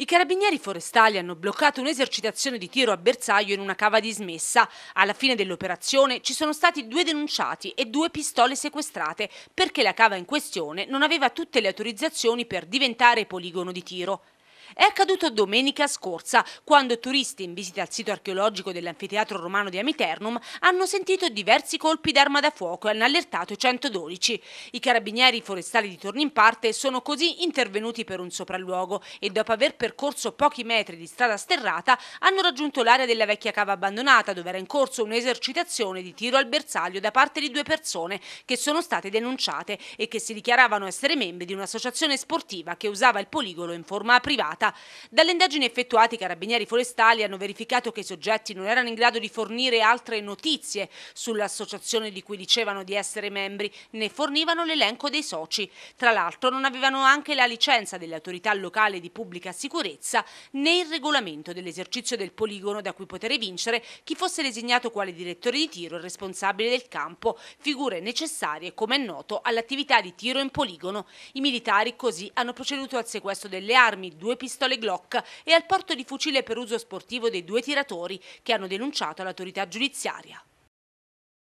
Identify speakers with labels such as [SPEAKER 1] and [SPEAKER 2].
[SPEAKER 1] I carabinieri forestali hanno bloccato un'esercitazione di tiro a bersaglio in una cava dismessa. Alla fine dell'operazione ci sono stati due denunciati e due pistole sequestrate perché la cava in questione non aveva tutte le autorizzazioni per diventare poligono di tiro. È accaduto domenica scorsa, quando turisti in visita al sito archeologico dell'anfiteatro romano di Amiternum hanno sentito diversi colpi d'arma da fuoco e hanno allertato 112. I carabinieri forestali di Tornimparte sono così intervenuti per un sopralluogo e dopo aver percorso pochi metri di strada sterrata hanno raggiunto l'area della vecchia cava abbandonata dove era in corso un'esercitazione di tiro al bersaglio da parte di due persone che sono state denunciate e che si dichiaravano essere membri di un'associazione sportiva che usava il poligono in forma privata reiterata. Dalle indagini effettuate i carabinieri forestali hanno verificato che i soggetti non erano in grado di fornire altre notizie sull'associazione di cui dicevano di essere membri, né fornivano l'elenco dei soci. Tra l'altro non avevano anche la licenza delle autorità locali di pubblica sicurezza né il regolamento dell'esercizio del poligono da cui poter vincere chi fosse designato quale direttore di tiro e responsabile del campo, figure necessarie, come è noto, all'attività di tiro in poligono. I militari così hanno proceduto al sequestro delle armi, due pistole pistole Glock e al porto di fucile per uso sportivo dei due tiratori che hanno denunciato all'autorità giudiziaria.